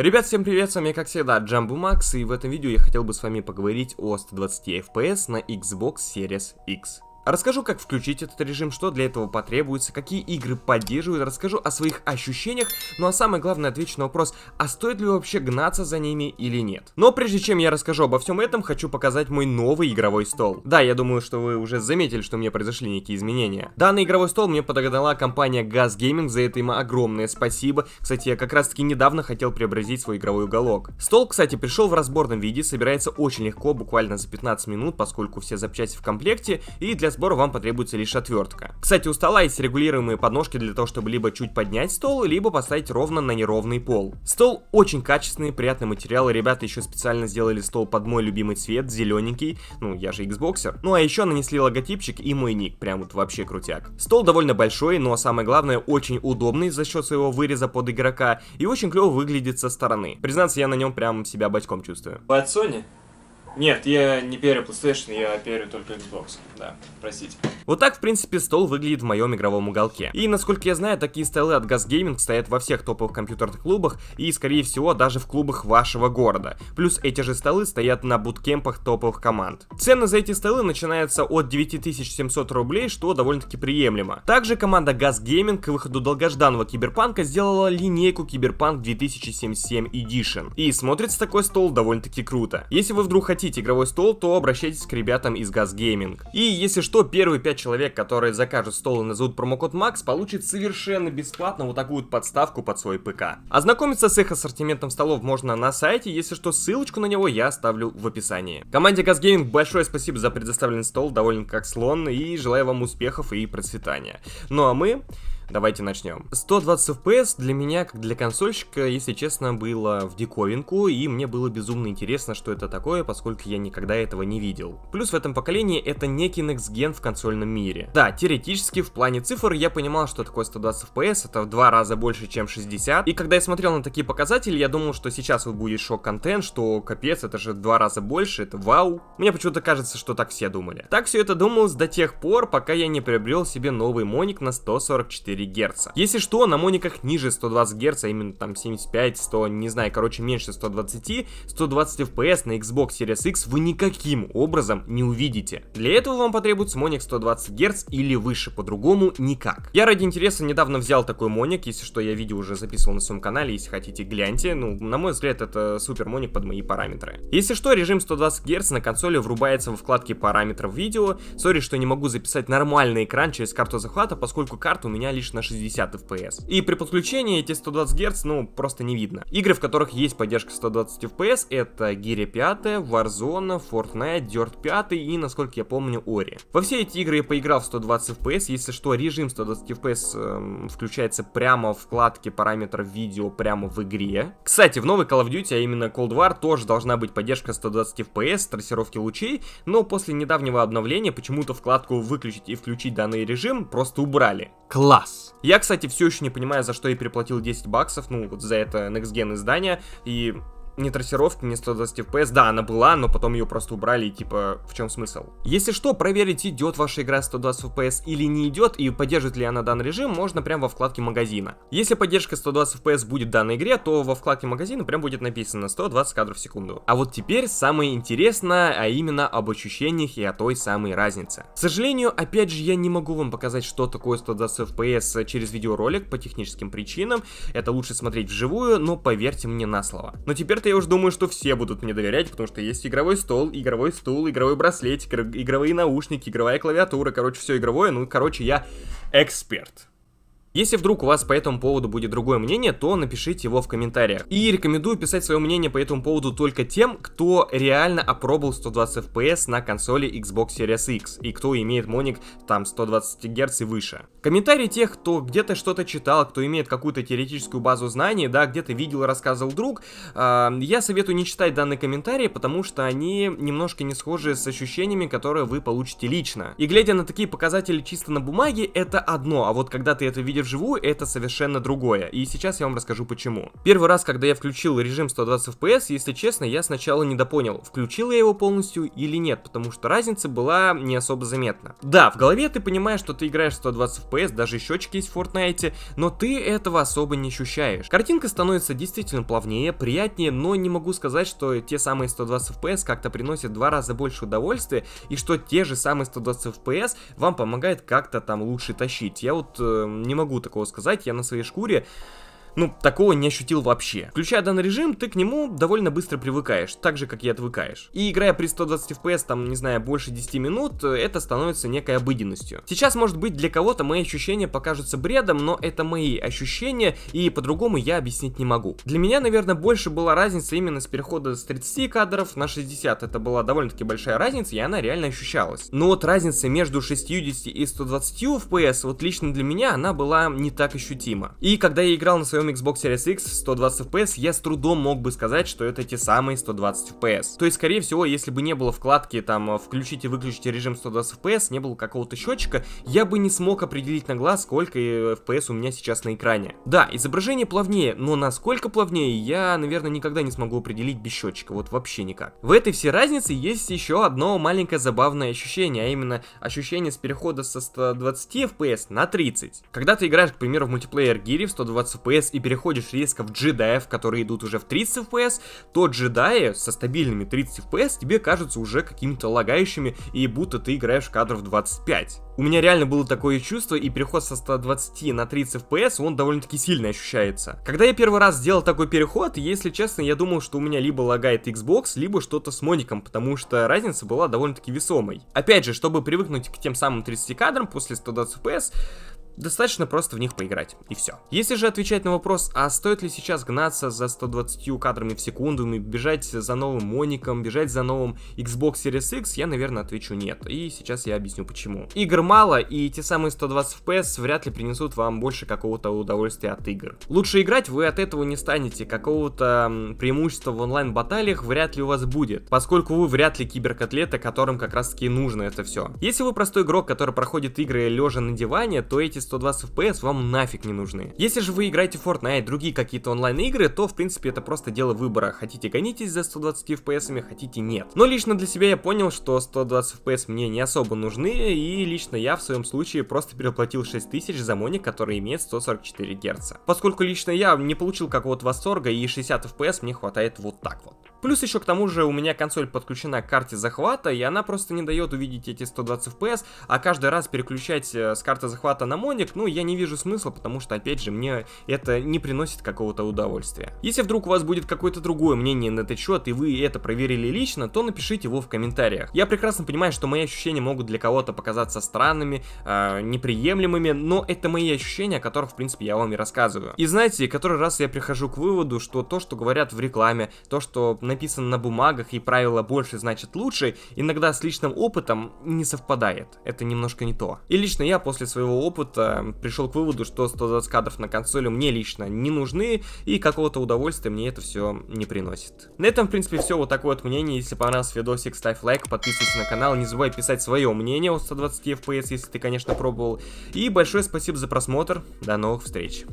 Ребят, всем привет, с вами как всегда Джамбу Макс, и в этом видео я хотел бы с вами поговорить о 120 FPS на Xbox Series X. Расскажу, как включить этот режим, что для этого потребуется, какие игры поддерживают, расскажу о своих ощущениях, ну а самое главное отвечу на вопрос, а стоит ли вообще гнаться за ними или нет. Но прежде чем я расскажу обо всем этом, хочу показать мой новый игровой стол. Да, я думаю, что вы уже заметили, что у меня произошли некие изменения. Данный игровой стол мне подогнала компания Gas Gaming, за это им огромное спасибо. Кстати, я как раз таки недавно хотел преобразить свой игровой уголок. Стол, кстати, пришел в разборном виде, собирается очень легко, буквально за 15 минут, поскольку все запчасти в комплекте, и для сбора вам потребуется лишь отвертка. Кстати, у стола есть регулируемые подножки для того, чтобы либо чуть поднять стол, либо поставить ровно на неровный пол. Стол очень качественный, приятный материал, и ребята еще специально сделали стол под мой любимый цвет, зелененький, ну я же Xboxer. Ну а еще нанесли логотипчик и мой ник, прям вот вообще крутяк. Стол довольно большой, но ну, а самое главное очень удобный за счет своего выреза под игрока и очень клево выглядит со стороны. Признаться, я на нем прям себя батьком чувствую. Вы Sony? Нет, я не перю PlayStation, я перю только Xbox. Да, простите. Вот так, в принципе, стол выглядит в моем игровом уголке. И, насколько я знаю, такие столы от Gas Gaming стоят во всех топовых компьютерных клубах и, скорее всего, даже в клубах вашего города. Плюс эти же столы стоят на буткемпах топовых команд. Цены за эти столы начинаются от 9700 рублей, что довольно-таки приемлемо. Также команда Gas Gaming к выходу долгожданного Киберпанка сделала линейку Киберпанк 2077 Edition. И смотрится такой стол довольно-таки круто. Если вы вдруг хотите хотите игровой стол, то обращайтесь к ребятам из Газгейминг. И если что, первые 5 человек, которые закажут стол и назовут промокод MAX, получат совершенно бесплатно вот такую подставку под свой ПК. Ознакомиться с их ассортиментом столов можно на сайте, если что, ссылочку на него я оставлю в описании. Команде Газгейминг большое спасибо за предоставленный стол, довольно как слон, и желаю вам успехов и процветания. Ну а мы... Давайте начнем. 120 FPS для меня, как для консольщика, если честно, было в диковинку, и мне было безумно интересно, что это такое, поскольку я никогда этого не видел. Плюс в этом поколении это некий Next Gen в консольном мире. Да, теоретически в плане цифр я понимал, что такое 120 FPS, это в два раза больше, чем 60, и когда я смотрел на такие показатели, я думал, что сейчас вот будет шок-контент, что капец, это же в два раза больше, это вау. Мне почему-то кажется, что так все думали. Так все это думалось до тех пор, пока я не приобрел себе новый моник на 144 4 Гц. Если что, на Мониках ниже 120 Гц, а именно там 75, 100, не знаю, короче, меньше 120, 120 FPS на Xbox Series X вы никаким образом не увидите. Для этого вам потребуется Моник 120 Гц или выше, по-другому никак. Я ради интереса недавно взял такой Моник, если что, я видео уже записывал на своем канале, если хотите, гляньте. Ну, на мой взгляд, это супер Моник под мои параметры. Если что, режим 120 Гц на консоли врубается во вкладке параметров видео. Сори, что не могу записать нормальный экран через карту захвата, поскольку карта у меня лишь лишь на 60 FPS. И при подключении эти 120 Гц, ну, просто не видно. Игры, в которых есть поддержка 120 FPS, это Гиря 5, Warzone, Fortnite, Dirt 5 и, насколько я помню, Ori. Во все эти игры я поиграл в 120 FPS, если что, режим 120 FPS эм, включается прямо в вкладке параметров видео прямо в игре. Кстати, в новой Call of Duty, а именно Cold War, тоже должна быть поддержка 120 FPS, трассировки лучей, но после недавнего обновления почему-то вкладку «Выключить и включить данный режим» просто убрали. Класс! Я, кстати, все еще не понимаю, за что я переплатил 10 баксов, ну, вот за это Next Gen издание, и не трассировки, не 120 FPS. Да, она была, но потом ее просто убрали, и типа, в чем смысл? Если что, проверить, идет ваша игра 120 FPS или не идет, и поддержит ли она данный режим, можно прямо во вкладке магазина. Если поддержка 120 FPS будет в данной игре, то во вкладке магазина прям будет написано 120 кадров в секунду. А вот теперь самое интересное, а именно об ощущениях и о той самой разнице. К сожалению, опять же, я не могу вам показать, что такое 120 FPS через видеоролик по техническим причинам. Это лучше смотреть вживую, но поверьте мне на слово. Но теперь-то я уже думаю, что все будут мне доверять, потому что есть игровой стол, игровой стул, игровой браслетик, игровые наушники, игровая клавиатура, короче, все игровое. Ну, короче, я эксперт. Если вдруг у вас по этому поводу будет другое мнение, то напишите его в комментариях. И рекомендую писать свое мнение по этому поводу только тем, кто реально опробовал 120 FPS на консоли Xbox Series X и кто имеет моник там 120 Гц и выше. Комментарии тех, кто где-то что-то читал, кто имеет какую-то теоретическую базу знаний, да, где-то видел, рассказывал друг, э, я советую не читать данные комментарии, потому что они немножко не схожи с ощущениями, которые вы получите лично. И глядя на такие показатели чисто на бумаге, это одно, а вот когда ты это видишь вживую, это совершенно другое, и сейчас я вам расскажу почему. Первый раз, когда я включил режим 120 FPS, если честно, я сначала недопонял, включил я его полностью или нет, потому что разница была не особо заметна. Да, в голове ты понимаешь, что ты играешь 120 FPS, даже щечки есть в Fortnite, но ты этого особо не ощущаешь. Картинка становится действительно плавнее, приятнее, но не могу сказать, что те самые 120 FPS как-то приносят два раза больше удовольствия, и что те же самые 120 FPS вам помогает как-то там лучше тащить. Я вот э, не могу могу такого сказать, я на своей шкуре ну, такого не ощутил вообще. Включая данный режим, ты к нему довольно быстро привыкаешь, так же, как и отвыкаешь. И играя при 120 FPS, там, не знаю, больше 10 минут, это становится некой обыденностью. Сейчас, может быть, для кого-то мои ощущения покажутся бредом, но это мои ощущения, и по-другому я объяснить не могу. Для меня, наверное, больше была разница именно с перехода с 30 кадров на 60. Это была довольно-таки большая разница, и она реально ощущалась. Но вот разница между 60 и 120 FPS, вот лично для меня, она была не так ощутима. И когда я играл на своем своем Xbox Series X 120 FPS я с трудом мог бы сказать, что это те самые 120 FPS. То есть, скорее всего, если бы не было вкладки там э, включить и выключить режим 120 FPS», не было какого-то счетчика, я бы не смог определить на глаз, сколько э, FPS у меня сейчас на экране. Да, изображение плавнее, но насколько плавнее, я, наверное, никогда не смогу определить без счетчика, вот вообще никак. В этой всей разнице есть еще одно маленькое забавное ощущение, а именно ощущение с перехода со 120 FPS на 30. Когда ты играешь, к примеру, в мультиплеер Гири в 120 FPS FPS и переходишь резко в джедаев, которые идут уже в 30 FPS, то джедаи со стабильными 30 FPS тебе кажутся уже какими-то лагающими и будто ты играешь в кадров 25. У меня реально было такое чувство, и переход со 120 на 30 FPS, он довольно-таки сильно ощущается. Когда я первый раз сделал такой переход, если честно, я думал, что у меня либо лагает Xbox, либо что-то с Моником, потому что разница была довольно-таки весомой. Опять же, чтобы привыкнуть к тем самым 30 кадрам после 120 FPS, Достаточно просто в них поиграть, и все. Если же отвечать на вопрос, а стоит ли сейчас гнаться за 120 кадрами в секунду, ну и бежать за новым Моником, бежать за новым Xbox Series X, я, наверное, отвечу нет. И сейчас я объясню почему. Игр мало, и те самые 120 FPS вряд ли принесут вам больше какого-то удовольствия от игр. Лучше играть вы от этого не станете, какого-то преимущества в онлайн-баталиях вряд ли у вас будет, поскольку вы вряд ли киберкотлеты, которым как раз таки нужно это все. Если вы простой игрок, который проходит игры лежа на диване, то эти 120 FPS вам нафиг не нужны. Если же вы играете в Fortnite, другие какие-то онлайн-игры, то в принципе это просто дело выбора. Хотите гонитесь за 120 FPS, хотите нет. Но лично для себя я понял, что 120 FPS мне не особо нужны, и лично я в своем случае просто переплатил 6000 за моник, который имеет 144 Гц. Поскольку лично я не получил какого-то восторга, и 60 FPS мне хватает вот так вот. Плюс еще к тому же у меня консоль подключена к карте захвата, и она просто не дает увидеть эти 120 FPS, а каждый раз переключать э, с карты захвата на моник, ну, я не вижу смысла, потому что, опять же, мне это не приносит какого-то удовольствия. Если вдруг у вас будет какое-то другое мнение на этот счет, и вы это проверили лично, то напишите его в комментариях. Я прекрасно понимаю, что мои ощущения могут для кого-то показаться странными, э, неприемлемыми, но это мои ощущения, о которых, в принципе, я вам и рассказываю. И знаете, который раз я прихожу к выводу, что то, что говорят в рекламе, то, что написано на бумагах и правило «больше значит лучше» иногда с личным опытом не совпадает. Это немножко не то. И лично я после своего опыта пришел к выводу, что 120 кадров на консоли мне лично не нужны и какого-то удовольствия мне это все не приносит. На этом, в принципе, все. Вот такое вот мнение. Если понравился видосик, ставь лайк, подписывайся на канал. Не забывай писать свое мнение о 120 FPS, если ты, конечно, пробовал. И большое спасибо за просмотр. До новых встреч.